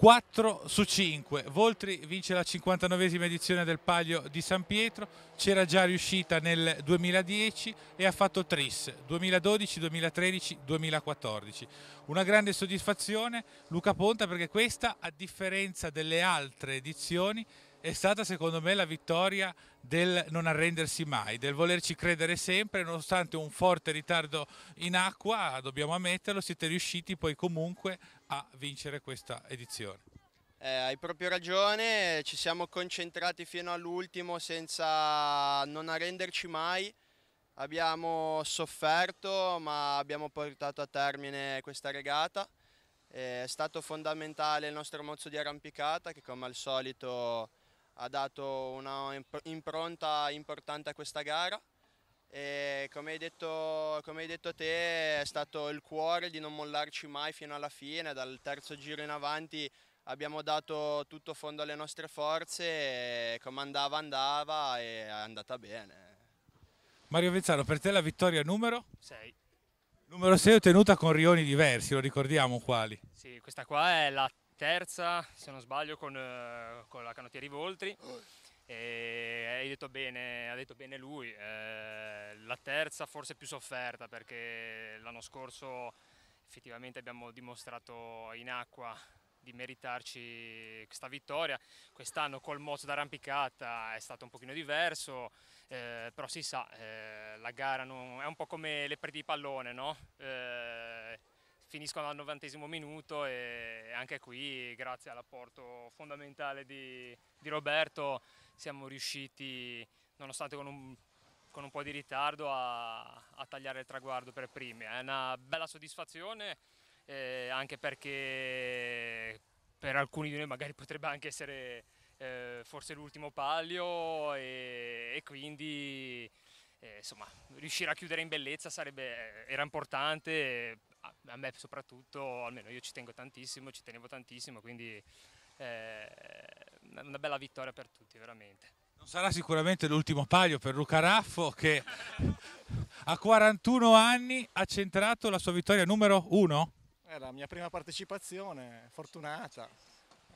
4 su 5. Voltri vince la 59esima edizione del Palio di San Pietro, c'era già riuscita nel 2010 e ha fatto tris 2012, 2013, 2014. Una grande soddisfazione Luca Ponta perché questa, a differenza delle altre edizioni, è stata secondo me la vittoria del non arrendersi mai, del volerci credere sempre, nonostante un forte ritardo in acqua, dobbiamo ammetterlo, siete riusciti poi comunque a vincere questa edizione. Eh, hai proprio ragione, ci siamo concentrati fino all'ultimo senza non arrenderci mai, abbiamo sofferto ma abbiamo portato a termine questa regata. Eh, è stato fondamentale il nostro mozzo di arrampicata che come al solito ha dato una impronta importante a questa gara e come hai, detto, come hai detto te è stato il cuore di non mollarci mai fino alla fine, dal terzo giro in avanti abbiamo dato tutto fondo alle nostre forze e come andava andava e è andata bene. Mario Vezzano, per te la vittoria numero? 6. Numero 6 ottenuta con rioni diversi, lo ricordiamo quali? Sì, questa qua è la terza, se non sbaglio, con, eh, con la canottiera Voltri. E hai detto bene, ha detto bene lui, eh, la terza forse più sofferta perché l'anno scorso effettivamente abbiamo dimostrato in acqua di meritarci questa vittoria. Quest'anno col mozzo d'arrampicata è stato un pochino diverso, eh, però si sa, eh, la gara non, è un po' come le pre di pallone, no? Eh, finiscono al novantesimo minuto e anche qui grazie all'apporto fondamentale di, di, Roberto siamo riusciti, nonostante con un, con un po' di ritardo, a, a, tagliare il traguardo per primi. È una bella soddisfazione eh, anche perché per alcuni di noi magari potrebbe anche essere eh, forse l'ultimo palio e, e quindi eh, insomma, riuscire a chiudere in bellezza sarebbe, eh, era importante, a me soprattutto, almeno io ci tengo tantissimo, ci tenevo tantissimo, quindi eh, una bella vittoria per tutti veramente. Non sarà sicuramente l'ultimo palio per Luca Raffo che a 41 anni ha centrato la sua vittoria numero uno? È eh, la mia prima partecipazione, fortunata.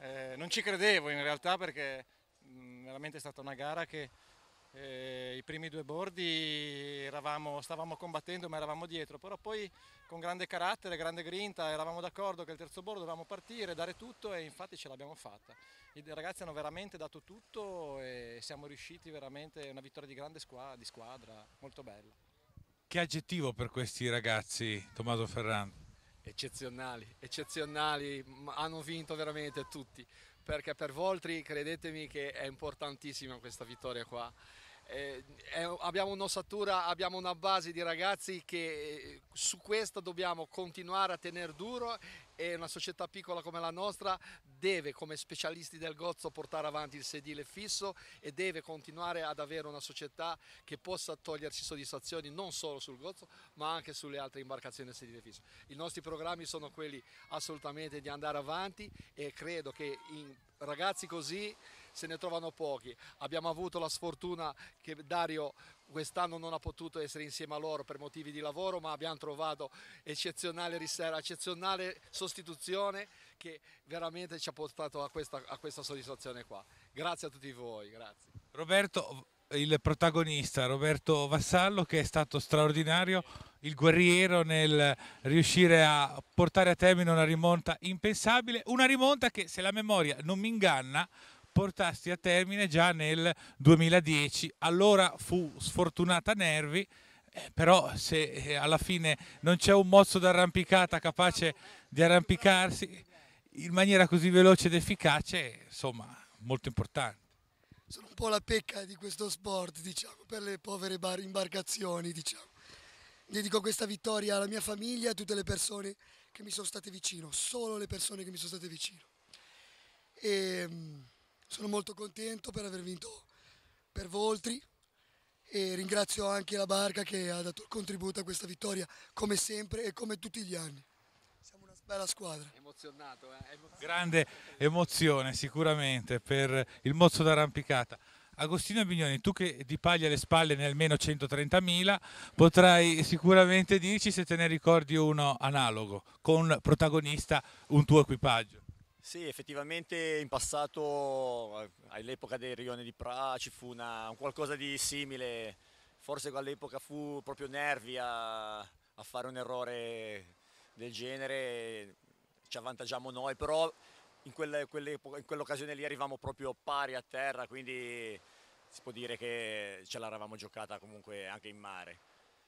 Eh, non ci credevo in realtà perché mh, mm, veramente è stata una gara che eh, I primi due bordi eravamo, stavamo combattendo ma eravamo dietro, però poi con grande carattere, grande grinta, eravamo d'accordo che il terzo bordo dovevamo partire, dare tutto e infatti ce l'abbiamo fatta. I ragazzi hanno veramente dato tutto e siamo riusciti veramente, una vittoria di grande squadra, di squadra molto bella. Che aggettivo per questi ragazzi, Tommaso Ferrante? eccezionali, eccezionali, hanno vinto veramente tutti, perché per Voltri credetemi che è importantissima questa vittoria qua eh, abbiamo un'ossatura, abbiamo una base di ragazzi che eh, su questo dobbiamo continuare a tenere duro e una società piccola come la nostra deve come specialisti del gozzo portare avanti il sedile fisso e deve continuare ad avere una società che possa toglierci soddisfazioni non solo sul gozzo ma anche sulle altre imbarcazioni del sedile fisso. I nostri programmi sono quelli assolutamente di andare avanti e credo che in ragazzi così se ne trovano pochi. Abbiamo avuto la sfortuna che Dario quest'anno non ha potuto essere insieme a loro per motivi di lavoro, ma abbiamo trovato eccezionale riserva, eccezionale sostituzione che veramente ci ha portato a questa, a questa soddisfazione qua. Grazie a tutti voi, grazie. Roberto, il protagonista Roberto Vassallo che è stato straordinario, il guerriero nel riuscire a portare a termine una rimonta impensabile, una rimonta che se la memoria non mi inganna portasti a termine già nel 2010. Allora fu sfortunata Nervi, eh, però se eh, alla fine non c'è un mozzo d'arrampicata capace di arrampicarsi in maniera così veloce ed efficace, insomma, molto importante. Sono un po' la pecca di questo sport, diciamo, per le povere imbarcazioni, diciamo. Dedico questa vittoria alla mia famiglia e a tutte le persone che mi sono state vicino, solo le persone che mi sono state vicino. E, ehm, sono molto contento per aver vinto per Voltri e ringrazio anche la Barca che ha dato il contributo a questa vittoria come sempre e come tutti gli anni. Siamo una bella squadra. Emozionato, eh? Emozionato. Grande emozione sicuramente per il mozzo d'arrampicata. Agostino Bignoni, tu che di paglia alle spalle ne almeno 130.000, potrai sicuramente dirci se te ne ricordi uno analogo, con protagonista un tuo equipaggio. Sì, effettivamente in passato, eh, all'epoca del Rione di Pra, ci fu una, un qualcosa di simile. Forse all'epoca fu proprio Nervi a, a fare un errore del genere, ci avvantaggiamo noi, però in, quell'occasione lì arrivavamo proprio pari a terra, quindi si può dire che ce l'eravamo giocata comunque anche in mare.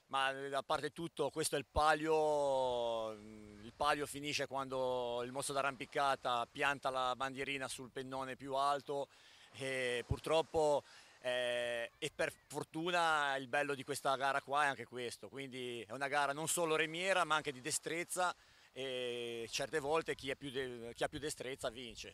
Ma a parte tutto, questo è il palio mm, palio finisce quando il mostro d'arrampicata pianta la bandierina sul pennone più alto e purtroppo eh, e per fortuna il bello di questa gara qua è anche questo, quindi è una gara non solo remiera ma anche di destrezza e certe volte chi, più de chi ha più destrezza vince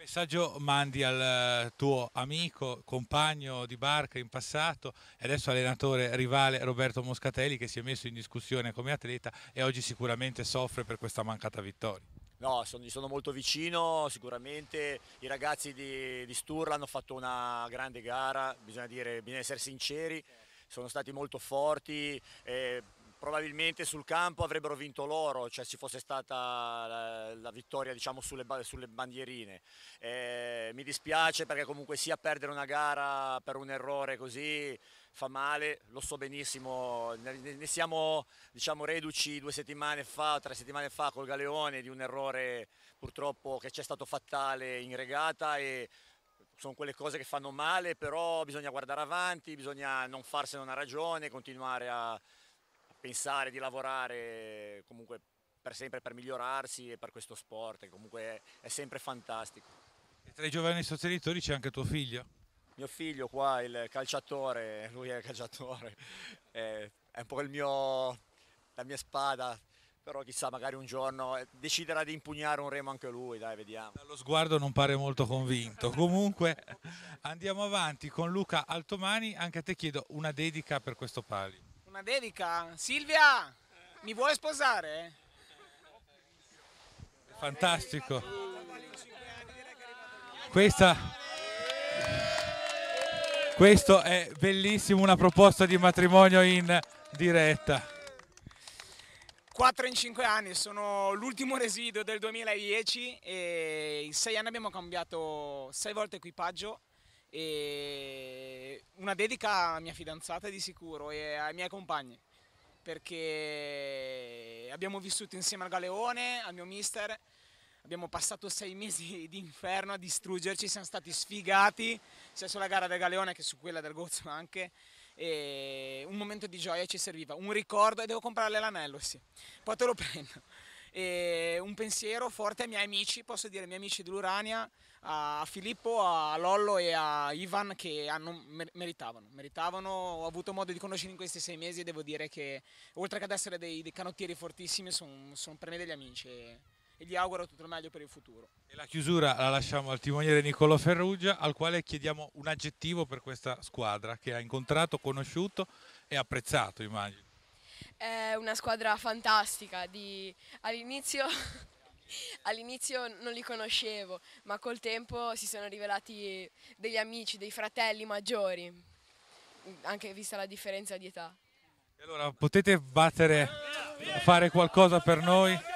messaggio mandi al eh, tuo amico, compagno di barca in passato e adesso allenatore rivale Roberto Moscatelli che si è messo in discussione come atleta e oggi sicuramente soffre per questa mancata vittoria? No, sono, sono molto vicino, sicuramente i ragazzi di, di Sturla hanno fatto una grande gara, bisogna, dire, bisogna essere sinceri, sono stati molto forti. Eh, probabilmente sul campo avrebbero vinto loro, cioè ci fosse stata la, la vittoria diciamo, sulle, sulle, bandierine. Eh, mi dispiace perché comunque sia perdere una gara per un errore così fa male, lo so benissimo, ne, ne siamo diciamo, reduci due settimane fa, tre settimane fa col Galeone di un errore purtroppo che c'è stato fatale in regata e sono quelle cose che fanno male, però bisogna guardare avanti, bisogna non farsene una ragione, continuare a pensare di lavorare comunque per sempre per migliorarsi e per questo sport che comunque è sempre fantastico. E tra i giovani sostenitori c'è anche tuo figlio? Mio figlio qua, il calciatore, lui è il calciatore, è, un po' mio, la mia spada, però chissà magari un giorno eh, deciderà di impugnare un remo anche lui, dai vediamo. Dallo sguardo non pare molto convinto, comunque andiamo avanti con Luca Altomani, anche a te chiedo una dedica per questo palio. Una dedica? Silvia, mi vuoi sposare? Fantastico. Questa, questo è bellissimo, una proposta di matrimonio in diretta. 4 in 5 anni, sono l'ultimo residuo del 2010 e in 6 anni abbiamo cambiato 6 volte equipaggio e una dedica a mia fidanzata di sicuro e ai miei compagni perché abbiamo vissuto insieme al Galeone, al mio mister, abbiamo passato sei mesi di inferno a distruggerci, siamo stati sfigati sia sulla gara del Galeone che su quella del Gozzo anche e un momento di gioia ci serviva, un ricordo e devo comprarle l'anello sì, poi te lo prendo e un pensiero forte ai miei amici, posso dire ai miei amici dell'Urania a Filippo, a Lollo e a Ivan che hanno, meritavano, meritavano. Ho avuto modo di conoscerli in questi sei mesi e devo dire che oltre che ad essere dei, dei canottieri fortissimi sono son per me degli amici e, e, gli auguro tutto il meglio per il futuro. E la chiusura la lasciamo al timoniere Niccolo Ferrugia al quale chiediamo un aggettivo per questa squadra che ha incontrato, conosciuto e apprezzato immagino. È una squadra fantastica, di... all'inizio All'inizio non li conoscevo, ma col tempo si sono rivelati degli amici, dei fratelli maggiori, anche vista la differenza di età. E allora potete battere, fare qualcosa per noi?